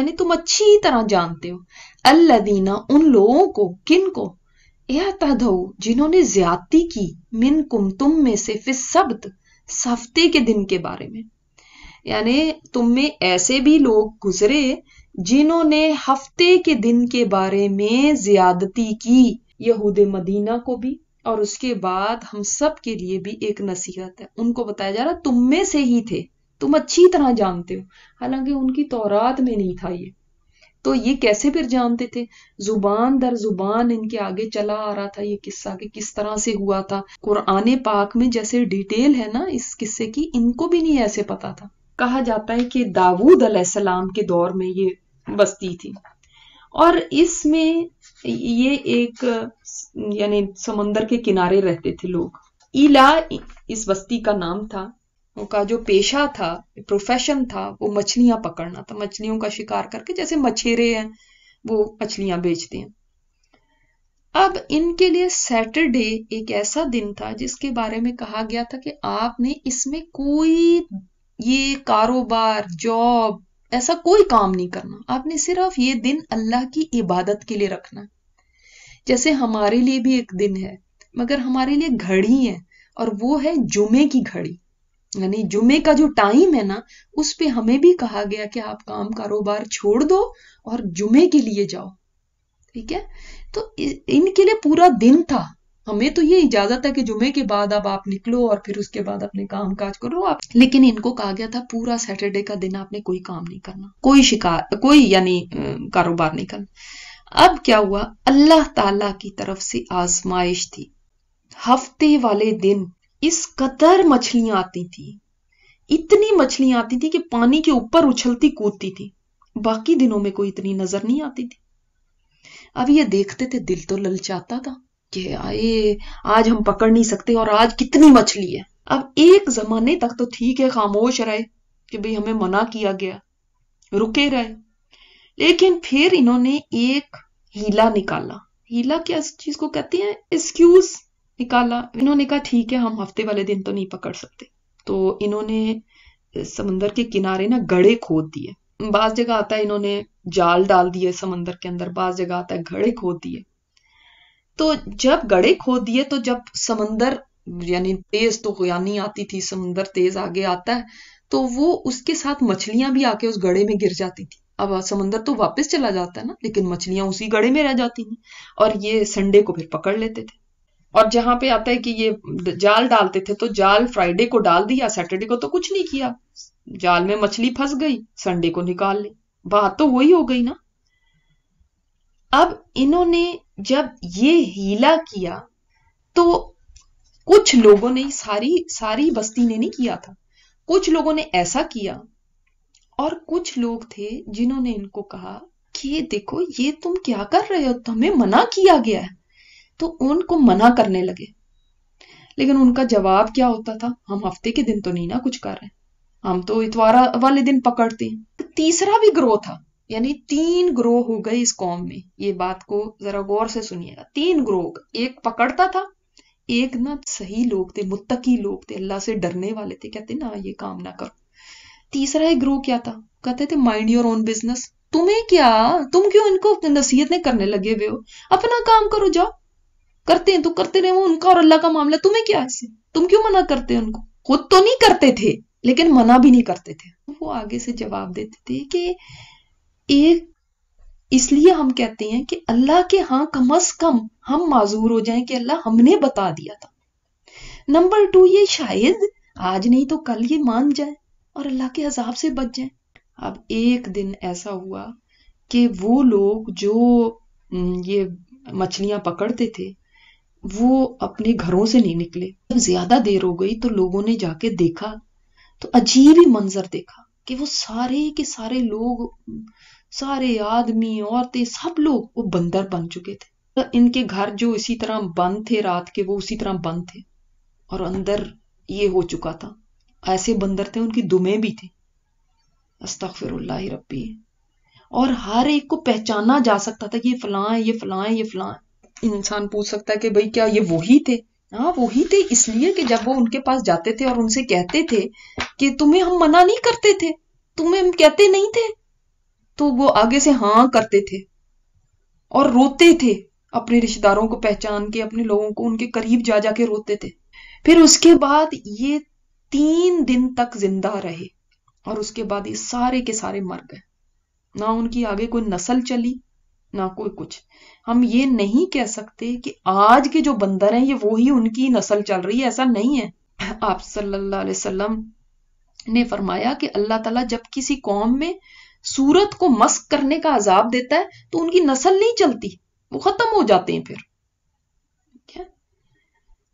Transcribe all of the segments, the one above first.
यानी तुम अच्छी तरह जानते हो अल्लादीना उन लोगों को किन को यह जिन्होंने ज्यादती की मिन कुम तुम में से फिर सब्त सफ्ते के दिन के बारे में यानी तुम में ऐसे भी लोग गुजरे जिन्होंने हफ्ते के दिन के बारे में ज्यादती की यहूद मदीना को भी और उसके बाद हम सब के लिए भी एक नसीहत है उनको बताया जा रहा तुम में से ही थे तुम अच्छी तरह जानते हो हालांकि उनकी तौरात में नहीं था ये तो ये कैसे फिर जानते थे जुबान दर जुबान इनके आगे चला आ रहा था ये किस्सा कि किस तरह से हुआ था कुरान पाक में जैसे डिटेल है ना इस किस्से की इनको भी नहीं ऐसे पता था कहा जाता है कि दाऊद अलैहिस्सलाम के दौर में ये बस्ती थी और इसमें ये एक यानी समंदर के किनारे रहते थे लोग इला इस बस्ती का नाम था उनका जो पेशा था प्रोफेशन था वो मछलियां पकड़ना था मछलियों का शिकार करके जैसे मछेरे हैं वो मछलियां बेचते हैं अब इनके लिए सैटरडे एक ऐसा दिन था जिसके बारे में कहा गया था कि आपने इसमें कोई ये कारोबार जॉब ऐसा कोई काम नहीं करना आपने सिर्फ ये दिन अल्लाह की इबादत के लिए रखना जैसे हमारे लिए भी एक दिन है मगर हमारे लिए घड़ी है और वो है जुमे की घड़ी यानी जुमे का जो टाइम है ना उस पे हमें भी कहा गया कि आप काम कारोबार छोड़ दो और जुमे के लिए जाओ ठीक है तो इनके लिए पूरा दिन था हमें तो ये इजाजत है कि जुमे के बाद अब आप निकलो और फिर उसके बाद अपने काम काज करो आप लेकिन इनको कहा गया था पूरा सैटरडे का दिन आपने कोई काम नहीं करना कोई शिकार कोई यानी कारोबार नहीं करना अब क्या हुआ अल्लाह ताला की तरफ से आजमाइश थी हफ्ते वाले दिन इस कदर मछलियां आती थी इतनी मछलियां आती थी कि पानी के ऊपर उछलती कूदती थी बाकी दिनों में कोई इतनी नजर नहीं आती थी अब ये देखते थे दिल तो ललचाता था कि आए आज हम पकड़ नहीं सकते और आज कितनी मछली है अब एक जमाने तक तो ठीक है खामोश रहे कि भाई हमें मना किया गया रुके रहे लेकिन फिर इन्होंने एक हीला निकाला हीला क्या चीज को कहते हैं एक्सक्यूज निकाला इन्होंने कहा ठीक है हम हफ्ते वाले दिन तो नहीं पकड़ सकते तो इन्होंने समंदर के किनारे ना गड़े खोद दिए बाज जगह आता है इन्होंने जाल डाल दिए समंदर के अंदर बाज जगह आता है गड़े खोद दिए तो जब गड़े खोद दिए तो जब समंदर यानी तेज तो होयानी आती थी समंदर तेज आगे आता है तो वो उसके साथ मछलियां भी आके उस गड़े में गिर जाती थी अब समंदर तो वापस चला जाता है ना लेकिन मछलियां उसी गड़े में रह जाती थी और ये संडे को फिर पकड़ लेते थे और जहां पे आता है कि ये जाल डालते थे तो जाल फ्राइडे को डाल दिया सैटरडे को तो कुछ नहीं किया जाल में मछली फंस गई संडे को निकाल ली बात तो वही हो गई ना अब इन्होंने जब ये हीला किया तो कुछ लोगों ने सारी सारी बस्ती ने नहीं किया था कुछ लोगों ने ऐसा किया और कुछ लोग थे जिन्होंने इनको कहा कि देखो ये तुम क्या कर रहे हो तुम्हें मना किया गया है तो उनको मना करने लगे लेकिन उनका जवाब क्या होता था हम हफ्ते के दिन तो नहीं ना कुछ कर रहे हम तो इतवार वाले दिन पकड़ते हैं तो तीसरा भी ग्रोह था यानी तीन ग्रोह हो गए इस कौम में ये बात को जरा गौर से सुनिएगा तीन ग्रोह एक पकड़ता था एक ना सही लोग थे मुत्तकी लोग थे अल्लाह से डरने वाले थे कहते ना ये काम ना करो तीसरा एक ग्रोह क्या था कहते थे माइंड योर ओन बिजनेस तुम्हें क्या तुम क्यों इनको नसीहत नहीं करने लगे हुए हो अपना काम करो जाओ करते हैं तो करते रहे वो उनका और अल्लाह का मामला तुम्हें क्या से? तुम क्यों मना करते हैं उनको खुद तो नहीं करते थे लेकिन मना भी नहीं करते थे वो आगे से जवाब देते थे कि एक इसलिए हम कहते हैं कि अल्लाह के हाँ कम अज कम हम माजूर हो जाएं कि अल्लाह हमने बता दिया था नंबर टू ये शायद आज नहीं तो कल ये मान जाए और अल्लाह के अजाब से बच जाए अब एक दिन ऐसा हुआ कि वो लोग जो ये मछलियां पकड़ते थे वो अपने घरों से नहीं निकले जब ज्यादा देर हो गई तो लोगों ने जाके देखा तो अजीब ही मंजर देखा कि वो सारे के सारे लोग सारे आदमी औरतें सब लोग वो बंदर बन चुके थे तो इनके घर जो इसी तरह बंद थे रात के वो उसी तरह बंद थे और अंदर ये हो चुका था ऐसे बंदर थे उनकी दुमे भी थे अस्तफिर रबी और हर एक को पहचाना जा सकता था कि ये फलां है ये फलां है ये फलां है इंसान पूछ सकता है कि भाई क्या ये वही थे हाँ वही थे इसलिए कि जब वो उनके पास जाते थे और उनसे कहते थे कि तुम्हें हम मना नहीं करते थे तुम्हें हम कहते नहीं थे तो वो आगे से हाँ करते थे और रोते थे अपने रिश्तेदारों को पहचान के अपने लोगों को उनके करीब जा जाके रोते थे फिर उसके बाद ये तीन दिन तक जिंदा रहे और उसके बाद ये सारे के सारे मर गए ना उनकी आगे कोई नस्ल चली ना कोई कुछ हम ये नहीं कह सकते कि आज के जो बंदर हैं ये वो ही उनकी नस्ल चल रही है ऐसा नहीं है आप सल्लल्लाहु अलैहि वसल्लम ने फरमाया कि अल्लाह ताला जब किसी कौम में सूरत को मस्क करने का अजाब देता है तो उनकी नस्ल नहीं चलती वो खत्म हो जाते हैं फिर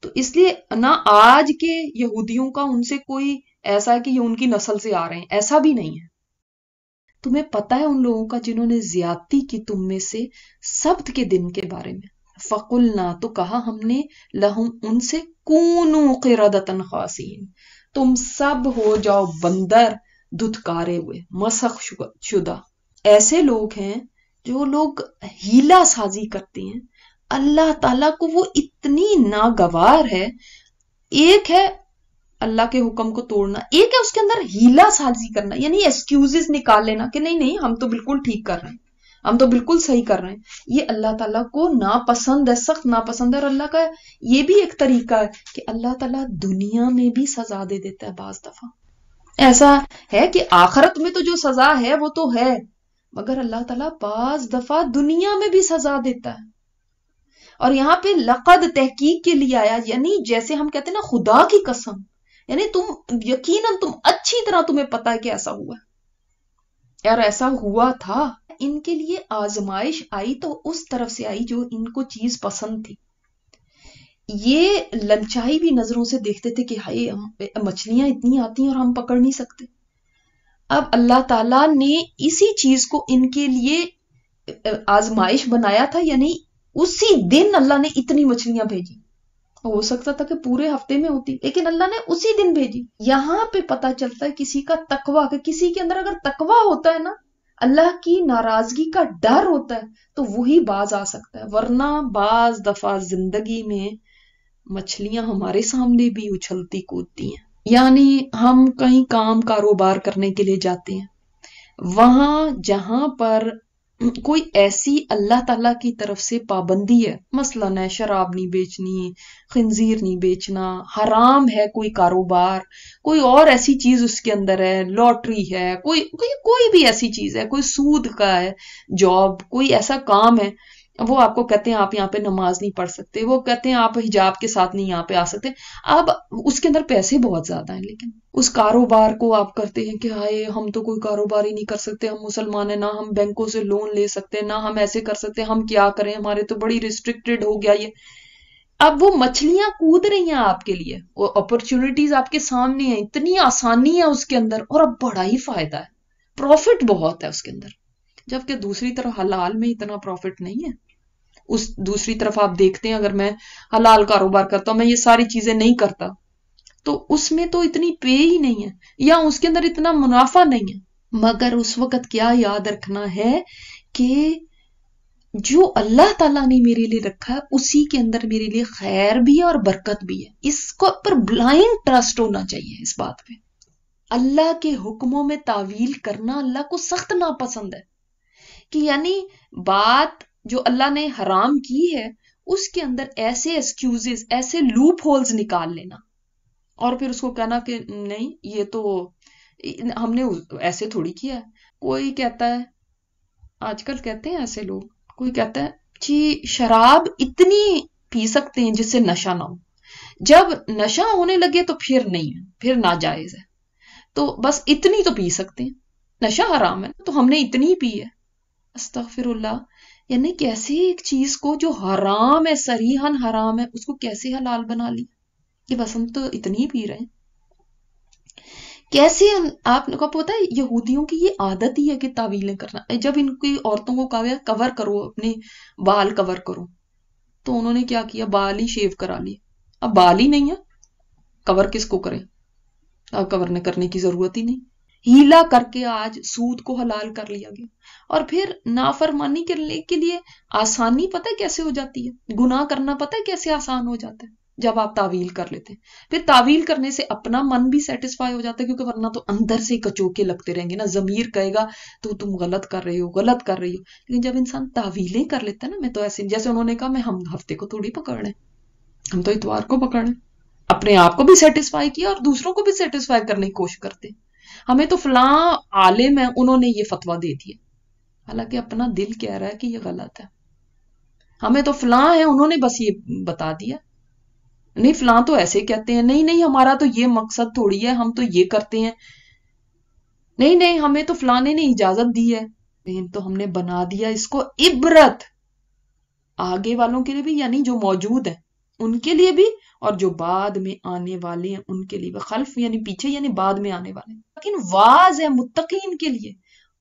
तो इसलिए ना आज के यहूदियों का उनसे कोई ऐसा है कि ये उनकी नस्ल से आ रहे हैं ऐसा भी नहीं है तुम्हें पता है उन लोगों का जिन्होंने ज्यादती की तुम में से सब्त के दिन के बारे में फकुल ना तो कहा हमने लहू उनसे कूनू तुम सब हो जाओ बंदर धुतकारे हुए मसक शुदा ऐसे लोग हैं जो लोग हीला साजी करते हैं अल्लाह ताला को वो इतनी नागवार है एक है अल्लाह के हुक्म को तोड़ना एक है उसके अंदर हीला साजी करना यानी एक्सक्यूजेस निकाल लेना कि नहीं नहीं हम तो बिल्कुल ठीक कर रहे हैं हम तो बिल्कुल सही कर रहे हैं ये अल्लाह ताला को नापसंद है सख्त नापसंद है और अल्लाह का ये भी एक तरीका है कि अल्लाह ताला दुनिया में भी सजा दे देता है बाज दफा ऐसा है कि आखरत में तो जो सजा है वो तो है मगर अल्लाह ताला बाज दफा दुनिया में भी सजा देता है और यहाँ पे लकद तहकीक के लिए आया यानी जैसे हम कहते हैं ना खुदा की कसम यानी तुम यकीनन तुम अच्छी तरह तुम्हें पता है कि ऐसा हुआ यार ऐसा हुआ था इनके लिए आजमाइश आई तो उस तरफ से आई जो इनको चीज पसंद थी ये ललचाई भी नजरों से देखते थे कि हाय हम मछलियां इतनी आती हैं और हम पकड़ नहीं सकते अब अल्लाह ताला ने इसी चीज को इनके लिए आजमाइश बनाया था यानी उसी दिन अल्लाह ने इतनी मछलियां भेजी हो सकता था कि पूरे हफ्ते में होती लेकिन अल्लाह ने उसी दिन भेजी यहाँ पे पता चलता है किसी का तकवा कि किसी के अंदर अगर तकवा होता है ना अल्लाह की नाराजगी का डर होता है तो वही बाज आ सकता है वरना बाज दफा जिंदगी में मछलियां हमारे सामने भी उछलती कूदती हैं यानी हम कहीं काम कारोबार करने के लिए जाते हैं वहां जहां पर कोई ऐसी अल्लाह ताला की तरफ से पाबंदी है मसलन है शराब नहीं बेचनी खंजीर नहीं बेचना हराम है कोई कारोबार कोई और ऐसी चीज उसके अंदर है लॉटरी है कोई कोई कोई भी ऐसी चीज है कोई सूद का है जॉब कोई ऐसा काम है वो आपको कहते हैं आप यहाँ पे नमाज नहीं पढ़ सकते वो कहते हैं आप हिजाब के साथ नहीं यहाँ पे आ सकते अब उसके अंदर पैसे बहुत ज्यादा हैं लेकिन उस कारोबार को आप करते हैं कि हाय हम तो कोई कारोबार ही नहीं कर सकते हम मुसलमान हैं ना हम बैंकों से लोन ले सकते हैं ना हम ऐसे कर सकते हम क्या करें हमारे तो बड़ी रिस्ट्रिक्टेड हो गया ये अब वो मछलियां कूद रही हैं आपके लिए वो अपॉर्चुनिटीज आपके सामने है इतनी आसानी है उसके अंदर और अब बड़ा ही फायदा है प्रॉफिट बहुत है उसके अंदर जबकि दूसरी तरफ हलाल में इतना प्रॉफिट नहीं है उस दूसरी तरफ आप देखते हैं अगर मैं हलाल कारोबार करता हूं मैं ये सारी चीजें नहीं करता तो उसमें तो इतनी पे ही नहीं है या उसके अंदर इतना मुनाफा नहीं है मगर उस वक्त क्या याद रखना है कि जो अल्लाह ताला ने मेरे लिए रखा है उसी के अंदर मेरे लिए खैर भी है और बरकत भी है इसको पर ब्लाइंड ट्रस्ट होना चाहिए इस बात पे अल्लाह के हुक्मों में तावील करना अल्लाह को सख्त नापसंद है कि यानी बात जो अल्लाह ने हराम की है उसके अंदर ऐसे एक्सक्यूजेस ऐसे लूप होल्स निकाल लेना और फिर उसको कहना कि नहीं ये तो हमने ऐसे थोड़ी किया है कोई कहता है आजकल कहते हैं ऐसे लोग कोई कहता है जी शराब इतनी पी सकते हैं जिससे नशा ना हो जब नशा होने लगे तो फिर नहीं है फिर नाजायज है तो बस इतनी तो पी सकते हैं नशा हराम है तो हमने इतनी ही पी है अस्तफिरल्ला यानी कैसे एक चीज को जो हराम है सरीहन हराम है उसको कैसे हलाल बना लिया ये बसंत तो इतनी पी रहे हैं कैसे आपको पता है यहूदियों की ये आदत ही है कि तावीलें करना जब इनकी औरतों को कहा कवर करो अपने बाल कवर करो तो उन्होंने क्या किया बाल ही शेव करा लिए अब बाल ही नहीं है कवर किसको करें अब कवर ने करने की जरूरत ही नहीं हीला करके आज सूद को हलाल कर लिया गया और फिर नाफरमानी करने के लिए आसानी पता है कैसे हो जाती है गुनाह करना पता है कैसे आसान हो जाता है जब आप तावील कर लेते हैं फिर तावील करने से अपना मन भी सेटिस्फाई हो जाता है क्योंकि वरना तो अंदर से कचोके लगते रहेंगे ना जमीर कहेगा तो तुम गलत कर रहे हो गलत कर रही हो लेकिन जब इंसान तावीलें कर लेता है ना मैं तो ऐसे जैसे उन्होंने कहा मैं हम हफ्ते को थोड़ी पकड़ रहे हम तो इतवार को पकड़ अपने आप को भी सेटिस्फाई किया और दूसरों को भी सेटिस्फाई करने की कोशिश करते हैं हमें तो फलां आलिम है उन्होंने ये फतवा दे दिया हालांकि अपना दिल कह रहा है कि ये गलत है हमें तो फलां है उन्होंने बस ये बता दिया नहीं फलां तो ऐसे कहते हैं नहीं नहीं हमारा तो ये मकसद थोड़ी है हम तो ये करते हैं नहीं नहीं हमें तो फलाने ने इजाजत दी है लेकिन तो हमने बना दिया इसको इबरत आगे वालों के लिए भी यानी जो मौजूद है उनके लिए भी और जो बाद में आने वाले हैं उनके लिए खल्फ यानी पीछे यानी बाद में आने वाले लेकिन वाज है मुतकीन के लिए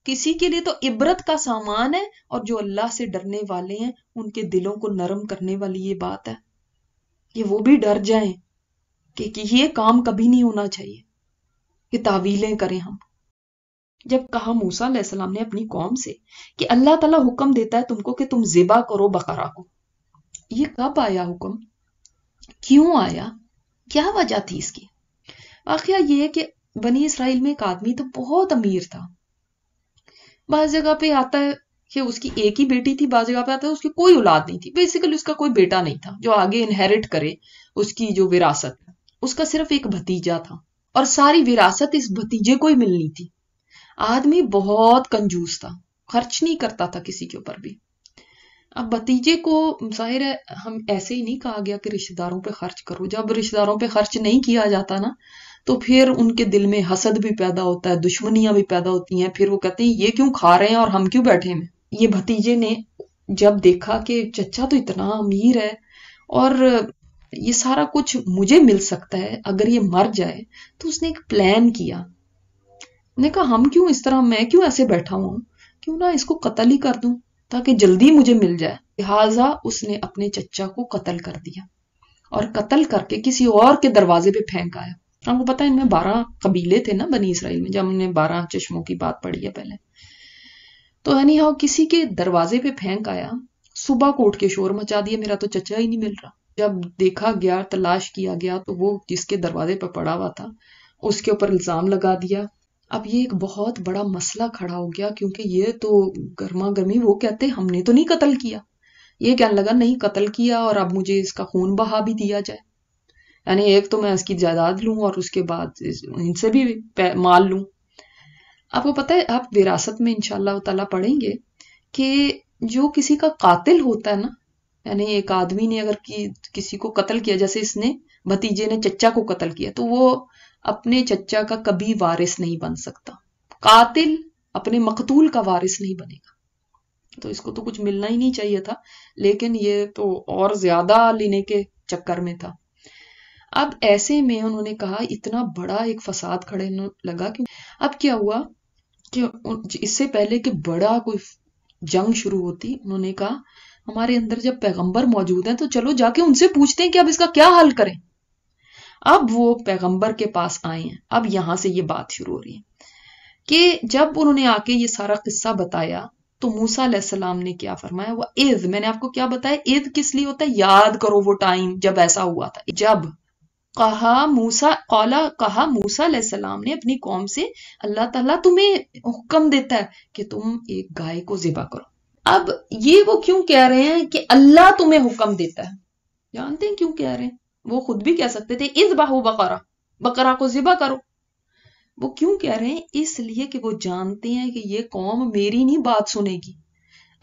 किसी के लिए तो इबरत का सामान है और जो अल्लाह से डरने वाले हैं उनके दिलों को नरम करने वाली ये बात है कि वो भी डर जाए कि, ये काम कभी नहीं होना चाहिए कि तावीलें करें हम जब कहा मूसा ने अपनी कौम से कि अल्लाह ताला हुक्म देता है तुमको कि तुम जिबा करो बकरा को ये कब आया हुक्म क्यों आया क्या वजह थी इसकी वाकया ये है कि बनी इसराइल में एक आदमी तो बहुत अमीर था बाज जगह पे आता है कि उसकी एक ही बेटी थी बाज जगह पे आता है उसकी कोई औलाद नहीं थी बेसिकली उसका कोई बेटा नहीं था जो आगे इनहेरिट करे उसकी जो विरासत उसका सिर्फ एक भतीजा था और सारी विरासत इस भतीजे को ही मिलनी थी आदमी बहुत कंजूस था खर्च नहीं करता था किसी के ऊपर भी अब भतीजे को जाहिर है हम ऐसे ही नहीं कहा गया कि रिश्तेदारों पे खर्च करो जब रिश्तेदारों पे खर्च नहीं किया जाता ना तो फिर उनके दिल में हसद भी पैदा होता है दुश्मनियां भी पैदा होती हैं फिर वो कहते हैं ये क्यों खा रहे हैं और हम क्यों बैठे हैं ये भतीजे ने जब देखा कि चचा तो इतना अमीर है और ये सारा कुछ मुझे मिल सकता है अगर ये मर जाए तो उसने एक प्लान किया ने कहा हम क्यों इस तरह मैं क्यों ऐसे बैठा हुआ क्यों ना इसको कत्ल ही कर दूं ताकि जल्दी मुझे मिल जाए लिहाजा उसने अपने चचा को कत्ल कर दिया और कत्ल करके किसी और के दरवाजे पे फेंक आया आपको पता है इनमें बारह कबीले थे ना बनी इसराइल में जब हमने बारह चश्मों की बात पढ़ी है पहले तो यानी हाउ किसी के दरवाजे पे फेंक आया सुबह कोर्ट के शोर मचा दिया मेरा तो चचा ही नहीं मिल रहा जब देखा गया तलाश किया गया तो वो जिसके दरवाजे पर पड़ा हुआ था उसके ऊपर इल्ज़ाम लगा दिया अब ये एक बहुत बड़ा मसला खड़ा हो गया क्योंकि ये तो गर्मा गर्मी वो कहते हमने तो नहीं कत्ल किया ये कहने लगा नहीं कत्ल किया और अब मुझे इसका खून बहा भी दिया जाए यानी एक तो मैं इसकी जायदाद लू और उसके बाद इनसे भी माल लू आपको पता है आप विरासत में इनशाला पढ़ेंगे कि जो किसी का कातिल होता है ना यानी एक आदमी ने अगर कि, किसी को कत्ल किया जैसे इसने भतीजे ने चचा को कत्ल किया तो वो अपने चच्चा का कभी वारिस नहीं बन सकता कातिल अपने मकतूल का वारिस नहीं बनेगा तो इसको तो कुछ मिलना ही नहीं चाहिए था लेकिन ये तो और ज्यादा लेने के चक्कर में था अब ऐसे में उन्होंने कहा इतना बड़ा एक फसाद खड़े लगा कि अब क्या हुआ कि इससे पहले कि बड़ा कोई जंग शुरू होती उन्होंने कहा हमारे अंदर जब पैगंबर मौजूद हैं तो चलो जाके उनसे पूछते हैं कि अब इसका क्या हल करें अब वो पैगंबर के पास आए हैं अब यहां से ये बात शुरू हो रही है कि जब उन्होंने आके ये सारा किस्सा बताया तो मूसा सलाम ने क्या फरमाया वो ईद मैंने आपको क्या बताया ईद किस लिए होता है याद करो वो टाइम जब ऐसा हुआ था जब कहा मूसा कौला कहा मूसा सलाम ने अपनी कौम से अल्लाह ताला तुम्हें हुक्म देता है कि तुम एक गाय को जिबा करो अब ये वो क्यों कह रहे हैं कि अल्लाह तुम्हें हुक्म देता है जानते हैं क्यों कह रहे हैं वो खुद भी कह सकते थे इज बाहु बकरा बकरा को जिबा करो वो क्यों कह रहे हैं इसलिए कि वो जानते हैं कि ये कौम मेरी नहीं बात सुनेगी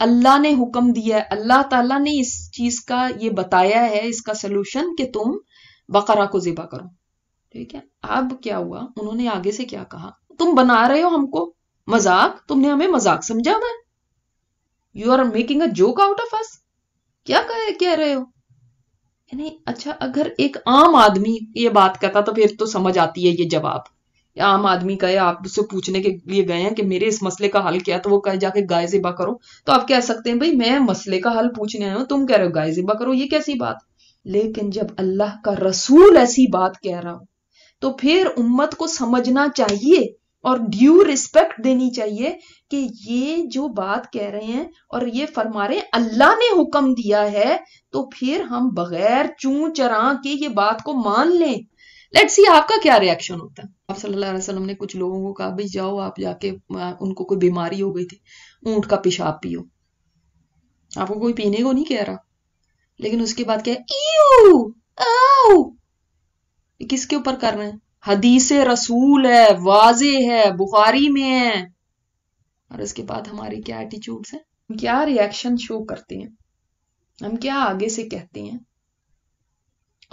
अल्लाह ने हुक्म दिया है अल्लाह ताला ने इस चीज का ये बताया है इसका सलूशन कि तुम बकरा को जिबा करो ठीक है अब क्या हुआ उन्होंने आगे से क्या कहा तुम बना रहे हो हमको मजाक तुमने हमें मजाक समझाना मैं you are making a joke out of us क्या कह रहे हो यानी अच्छा अगर एक आम आदमी ये बात करता तो फिर तो समझ आती है ये जवाब आम आदमी कहे आप उससे पूछने के लिए गए हैं कि मेरे इस मसले का हल क्या है तो वो कहे जाके गाय जिबा करो तो आप कह सकते हैं भाई मैं मसले का हल पूछने आया हूं तुम कह रहे हो गाय जिबा करो ये कैसी बात लेकिन जब अल्लाह का रसूल ऐसी बात कह रहा हो तो फिर उम्मत को समझना चाहिए और ड्यू रिस्पेक्ट देनी चाहिए कि ये जो बात कह रहे हैं और ये फरमा रहे अल्लाह ने हुक्म दिया है तो फिर हम बगैर चू चरा के ये बात को मान लें लेट्स सी आपका क्या रिएक्शन होता है आप सल्लल्लाहु अलैहि वसल्लम ने कुछ लोगों को कहा भाई जाओ आप जाके उनको कोई बीमारी हो गई थी ऊंट का पेशाब पियो आपको कोई पीने को नहीं कह रहा लेकिन उसके बाद क्या किसके ऊपर कर रहे हैं हदीस रसूल है वाजे है बुखारी में है और इसके बाद हमारे क्या है हम क्या रिएक्शन शो करते हैं हम क्या आगे से कहते हैं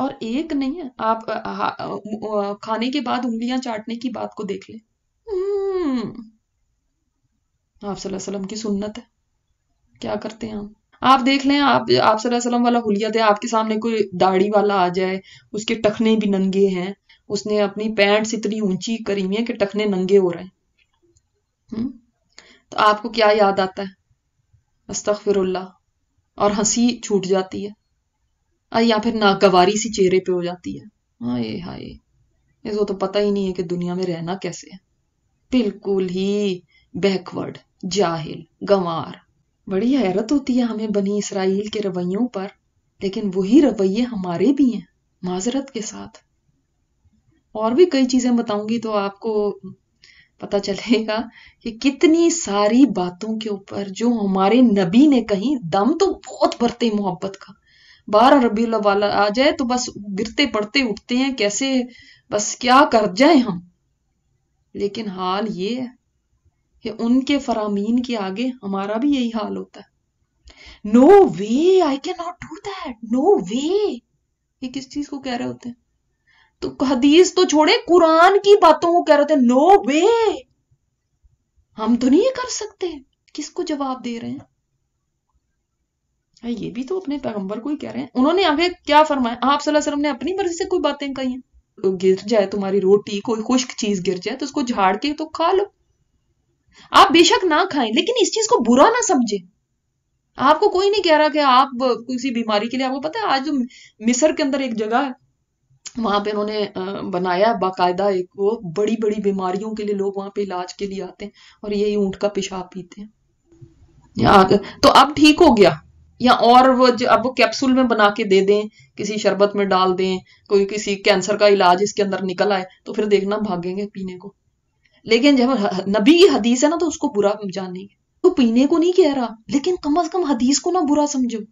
और एक नहीं है आप आ, आ, आ, खाने के बाद उंगलियां चाटने की बात को देख ले हम्म। आप वसल्लम की सुन्नत है क्या करते हैं हम आप देख लें आप आप वसल्लम वाला हुलिया दे आपके सामने कोई दाढ़ी वाला आ जाए उसके टखने भी नंगे हैं उसने अपनी पैंट्स इतनी ऊंची करी हुई है कि टखने नंगे हो रहे हैं हम्म? तो आपको क्या याद आता है अस्तफिरल्ला और हंसी छूट जाती है या फिर नागवारी सी चेहरे पे हो जाती है हाय हाय इसको तो पता ही नहीं है कि दुनिया में रहना कैसे है बिल्कुल ही बैकवर्ड जाहिल गंवार बड़ी हैरत होती है हमें बनी इसराइल के रवैयों पर लेकिन वही रवैये हमारे भी हैं माजरत के साथ और भी कई चीजें बताऊंगी तो आपको पता चलेगा कि कितनी सारी बातों के ऊपर जो हमारे नबी ने कही दम तो बहुत भरते मोहब्बत का बारह रबी वाला आ जाए तो बस गिरते पड़ते उठते हैं कैसे बस क्या कर जाए हम लेकिन हाल ये है कि उनके फरामीन के आगे हमारा भी यही हाल होता है no way I can not do that no way ये किस चीज को कह रहे होते हैं तो हदीस तो छोड़े कुरान की बातों को कह रहे थे नो वे हम तो नहीं ये कर सकते किसको जवाब दे रहे हैं ये भी तो अपने पैगंबर को ही कह रहे हैं उन्होंने आगे क्या फरमाया आप वसल्लम ने अपनी मर्जी से कोई बातें कही हैं तो गिर जाए तुम्हारी रोटी कोई खुश्क चीज गिर जाए तो उसको झाड़ के तो खा लो आप बेशक ना खाएं लेकिन इस चीज को बुरा ना समझे आपको कोई नहीं कह रहा कि आप किसी बीमारी के लिए आपको पता है आज जो मिस्र के अंदर एक जगह है वहाँ पे उन्होंने बनाया बाकायदा एक वो बड़ी बड़ी बीमारियों के लिए लोग वहाँ पे इलाज के लिए आते हैं और यही ऊँट का पेशाब पीते हैं तो अब ठीक हो गया या और वो जो अब वो कैप्सूल में बना के दे दें किसी शरबत में डाल दें कोई किसी कैंसर का इलाज इसके अंदर निकल आए तो फिर देखना भागेंगे पीने को लेकिन जब नबी की हदीस है ना तो उसको बुरा जानेंगे तो पीने को नहीं कह रहा लेकिन कम अज कम हदीस को ना बुरा समझो